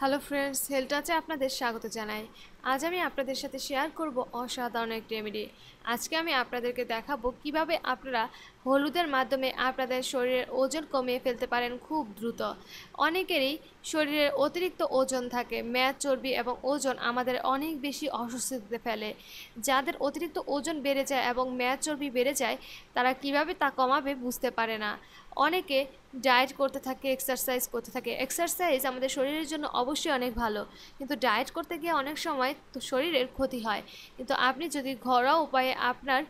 hello friends হেলটাচে আপনাদের স্বাগত জানাই আজ আমি আপনাদের সাথে শেয়ার করব অসাধারণ এক রেমেডি আজকে আমি আপনাদেরকে দেখাবো কিভাবে আপনারা হলুদের মাধ্যমে আপনাদের শরীরের ওজন কমিয়ে ফেলতে পারেন খুব দ্রুত অনেকেরই শরীরের অতিরিক্ত ওজন থাকে ম্যাথ চর্বি এবং ওজন আমাদের অনেক বেশি অসুস্থতে ফেলে যাদের অতিরিক্ত ওজন বেড়ে যায় এবং ম্যাথ চর্বি বেড়ে যায় তারা কিভাবে তা কমাবে বুঝতে পারে না অনেকে ডায়েট করতে থাকে এক্সারসাইজ করতে থাকে এক্সারসাইজ আমাদের শরীরের জন্য অবশ্যই অনেক ভালো কিন্তু ডায়েট করতে গিয়ে অনেক সময় তো শরীরের ক্ষতি হয় কিন্তু আপনি যদি ঘরোয়া উপায়ে আপনার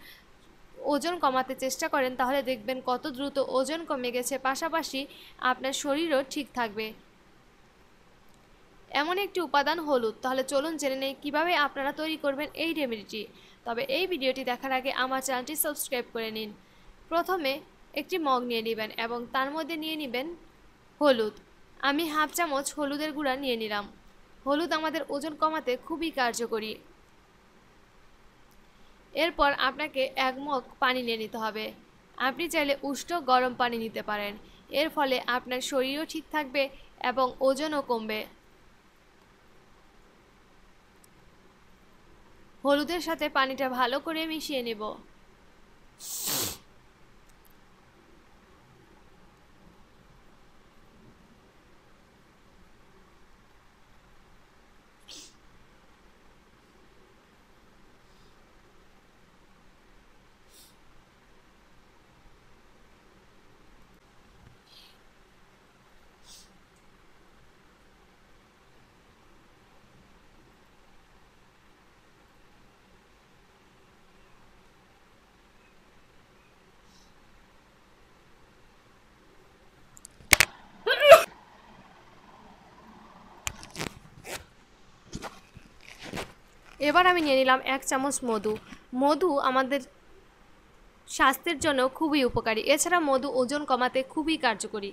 ওজন কমাতে চেষ্টা করেন তাহলে দেখবেন কত দ্রুত ওজন কমে গেছে পাশাপাশি আপনার শরীরও ঠিক থাকবে এমন একটি উপাদান হলুদ তাহলে চলুন জেনে নেই কীভাবে আপনারা তৈরি করবেন এই রেমেডিটি তবে এই ভিডিওটি দেখার আগে আমার চ্যানেলটি সাবস্ক্রাইব করে নিন প্রথমে একটি মগ নিয়ে নেবেন এবং তার মধ্যে নিয়ে নেবেন হলুদ আমি হাফ চামচ হলুদের গুঁড়া নিয়ে নিলাম হলুদ আমাদের ওজন কমাতে খুবই কার্যকরী এরপর আপনাকে এক মগ পানি নিয়ে নিতে হবে আপনি চাইলে উষ্ণ গরম পানি নিতে পারেন এর ফলে আপনার শরীরও ঠিক থাকবে এবং ওজনও কমবে হলুদের সাথে পানিটা ভালো করে মিশিয়ে নেব এবার আমি নিয়ে নিলাম এক চামচ মধু মধু আমাদের স্বাস্থ্যের জন্য খুবই উপকারী এছাড়া মধু ওজন কমাতে খুবই কার্যকরী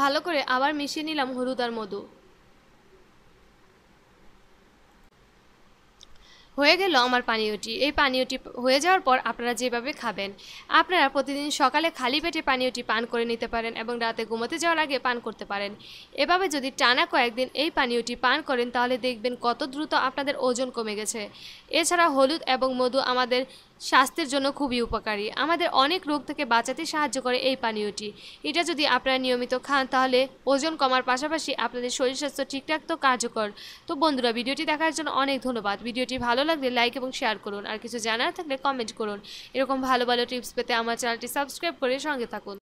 ভালো করে আবার মিশিয়ে নিলাম হলুদ আর মধু হয়ে গেল আমার পানীয়টি এই পানীয়টি হয়ে যাওয়ার পর আপনারা যেভাবে খাবেন আপনারা প্রতিদিন সকালে খালি পেটে পানীয়টি পান করে নিতে পারেন এবং রাতে ঘুমোতে যাওয়ার আগে পান করতে পারেন এভাবে যদি টানা কয়েকদিন এই পানীয়টি পান করেন তাহলে দেখবেন কত দ্রুত আপনাদের ওজন কমে গেছে এছাড়া হলুদ এবং মধু আমাদের স্বাস্থ্যের জন্য খুবই উপকারী আমাদের অনেক রোগ থেকে বাঁচাতে সাহায্য করে এই পানীয়টি এটা যদি আপনারা নিয়মিত খান তাহলে ওজন কমার পাশাপাশি আপনাদের শরীর স্বাস্থ্য ঠিকঠাক তো কার্যকর তো বন্ধুরা ভিডিওটি দেখার জন্য অনেক ধন্যবাদ ভিডিওটি ভালো লাগলে লাইক এবং শেয়ার করুন আর কিছু জানার থাকলে কমেন্ট করুন এরকম ভালো ভালো টিপস পেতে আমার চ্যানেলটি সাবস্ক্রাইব করে সঙ্গে থাকুন